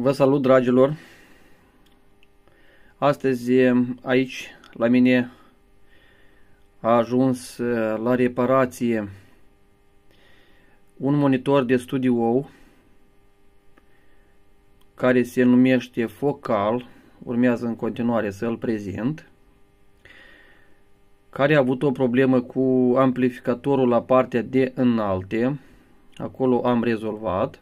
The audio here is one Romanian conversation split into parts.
Vă salut, dragilor! Astăzi aici, la mine, a ajuns la reparație un monitor de studio care se numește Focal, urmează în continuare să îl prezint, care a avut o problemă cu amplificatorul la partea de înalte, acolo am rezolvat,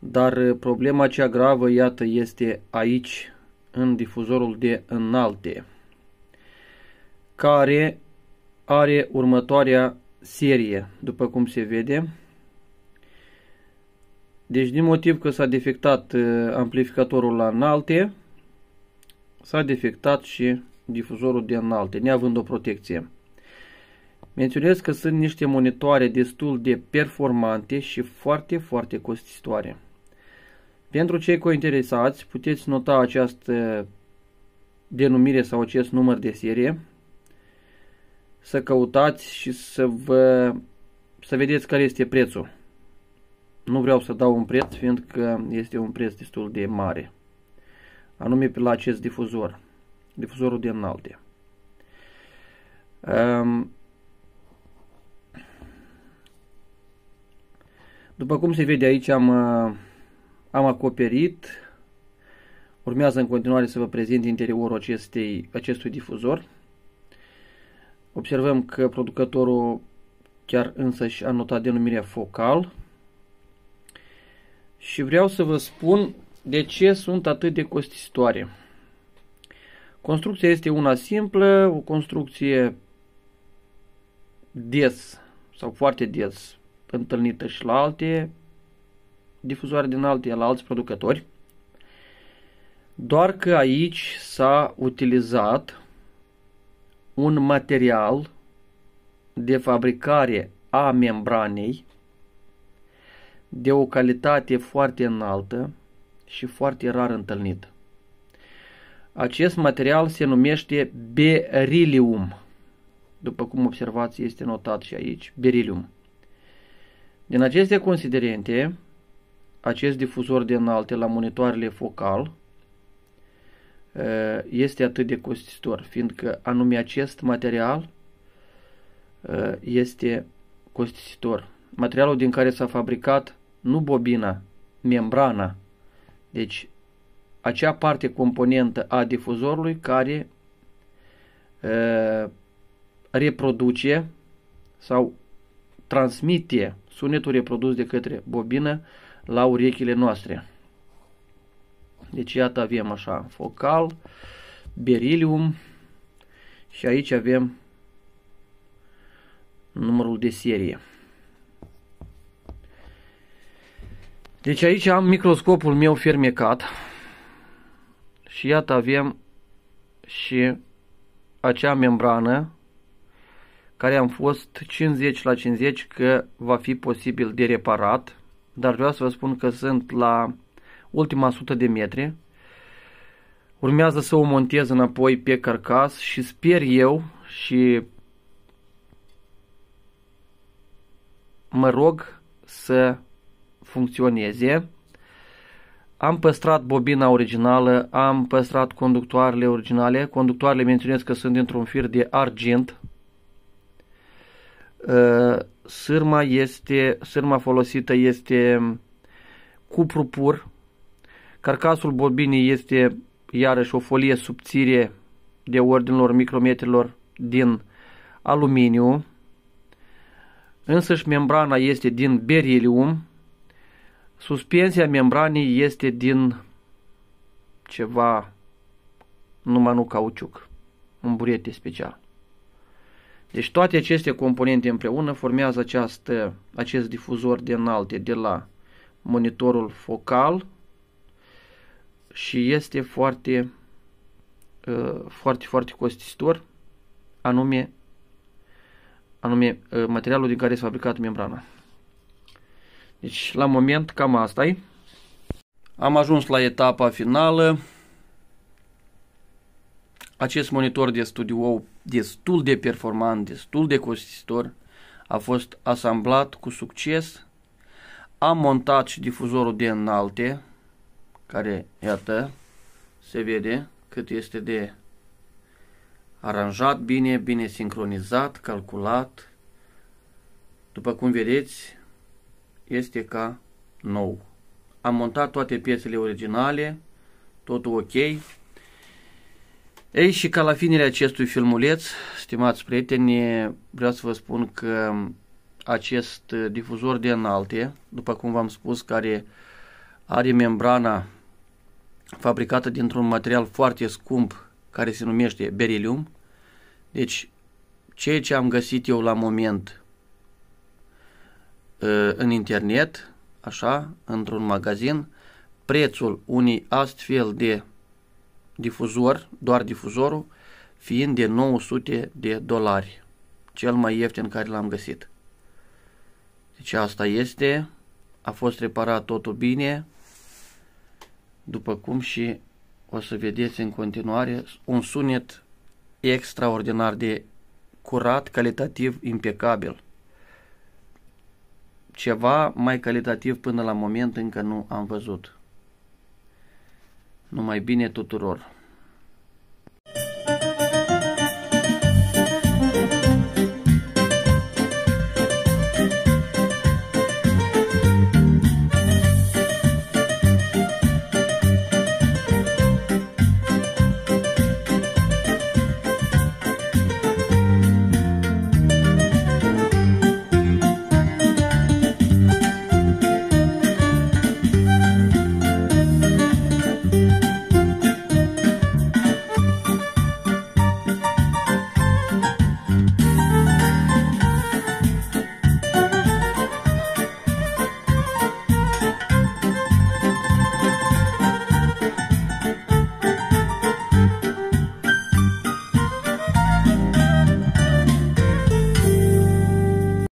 dar uh, problema cea gravă, iată, este aici, în difuzorul de înalte, care are următoarea serie, după cum se vede. Deci, din motiv că s-a defectat uh, amplificatorul la înalte, s-a defectat și difuzorul de înalte, neavând o protecție. Menționez că sunt niște monitoare destul de performante și foarte, foarte costisitoare. Pentru cei interesați, puteți nota această denumire sau acest număr de serie, să căutați și să vă să vedeți care este prețul. Nu vreau să dau un preț, fiindcă este un preț destul de mare. Anume pe la acest difuzor, difuzorul de înalte. Um, după cum se vede aici am am acoperit. Urmează în continuare să vă prezint interiorul acestei, acestui difuzor. Observăm că producătorul chiar însă și a notat denumirea focal. Și vreau să vă spun de ce sunt atât de costisitoare. Construcția este una simplă, o construcție des sau foarte des întâlnită și la alte difuzoare din alte, la alți producători, doar că aici s-a utilizat un material de fabricare a membranei de o calitate foarte înaltă și foarte rar întâlnit. Acest material se numește berilium. După cum observați, este notat și aici, berilium. Din aceste considerente, acest difuzor de înalte la monitoarele focal este atât de costisitor, fiindcă anume acest material este costisitor. Materialul din care s-a fabricat nu bobina, membrana, deci acea parte componentă a difuzorului care reproduce sau transmite sunetul reprodus de către bobină la urechile noastre. Deci iată avem așa focal, berilium și aici avem numărul de serie. Deci aici am microscopul meu fermecat și iată avem și acea membrană care am fost 50 la 50 că va fi posibil de reparat dar vreau să vă spun că sunt la ultima sută de metri. Urmează să o montez înapoi pe carcas și sper eu și mă rog să funcționeze. Am păstrat bobina originală, am păstrat conductoarele originale. Conductoarele menționez că sunt dintr-un fir de argint, Uh, sârma, este, sârma folosită este cupru pur, carcasul bobinii este iarăși o folie subțire de ordinilor micrometrilor din aluminiu, însăși membrana este din berilium, suspensia membranei este din ceva numai nu cauciuc, un burete special. Deci toate aceste componente împreună formează această, acest difuzor de înalte de la monitorul focal și este foarte, uh, foarte, foarte costisitor, anume, anume uh, materialul din care este fabricat membrana. Deci la moment cam asta e. Am ajuns la etapa finală acest monitor de studio destul de performant, destul de costisitor, a fost asamblat cu succes. Am montat și difuzorul de înalte, care, iată, se vede cât este de aranjat bine, bine sincronizat, calculat. După cum vedeți, este ca nou. Am montat toate piesele originale, totul ok, ei, și ca la finele acestui filmuleț, stimați prieteni, vreau să vă spun că acest uh, difuzor de înalte, după cum v-am spus, care are membrana fabricată dintr-un material foarte scump care se numește berilium. Deci, ceea ce am găsit eu la moment uh, în internet, așa, într-un magazin, prețul unei astfel de difuzor, doar difuzorul, fiind de 900 de dolari, cel mai ieftin care l-am găsit. Deci asta este, a fost reparat totul bine, după cum și o să vedeți în continuare, un sunet extraordinar de curat, calitativ, impecabil. Ceva mai calitativ până la moment încă nu am văzut. Numai bine tuturor!